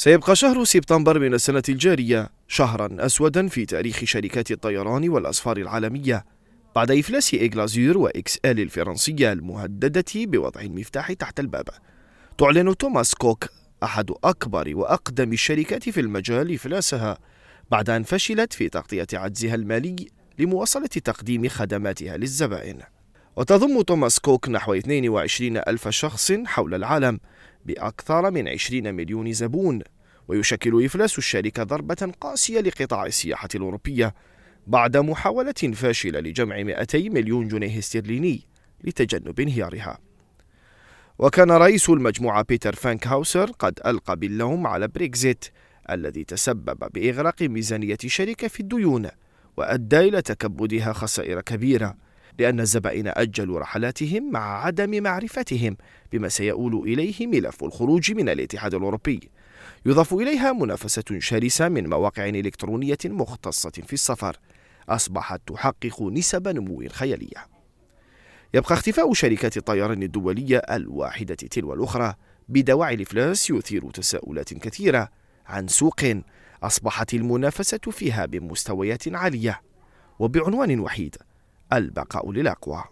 سيبقى شهر سبتمبر من السنة الجارية شهرا أسودا في تاريخ شركات الطيران والأسفار العالمية بعد إفلاس إيغلازير وإكس آل الفرنسية المهددة بوضع المفتاح تحت الباب تعلن توماس كوك أحد أكبر وأقدم الشركات في المجال إفلاسها بعد أن فشلت في تغطية عجزها المالي لمواصلة تقديم خدماتها للزبائن وتضم توماس كوك نحو 22 ألف شخص حول العالم بأكثر من 20 مليون زبون ويشكل إفلاس الشركة ضربة قاسية لقطاع السياحة الأوروبية بعد محاولة فاشلة لجمع 200 مليون جنيه استرليني لتجنب انهيارها وكان رئيس المجموعة بيتر فانكهاوسر قد ألقى باللوم على بريكزيت الذي تسبب بإغراق ميزانية الشركة في الديون وأدى إلى تكبدها خسائر كبيرة لأن الزبائن أجلوا رحلاتهم مع عدم معرفتهم بما سيؤول إليه ملف الخروج من الاتحاد الأوروبي يضاف إليها منافسة شرسة من مواقع إلكترونية مختصة في السفر أصبحت تحقق نسب نمو خيالية يبقى اختفاء شركات الطيران الدولية الواحدة تلو الأخرى بدواعي الإفلاس يثير تساؤلات كثيرة عن سوق أصبحت المنافسة فيها بمستويات عالية وبعنوان وحيد البقاء للأقوى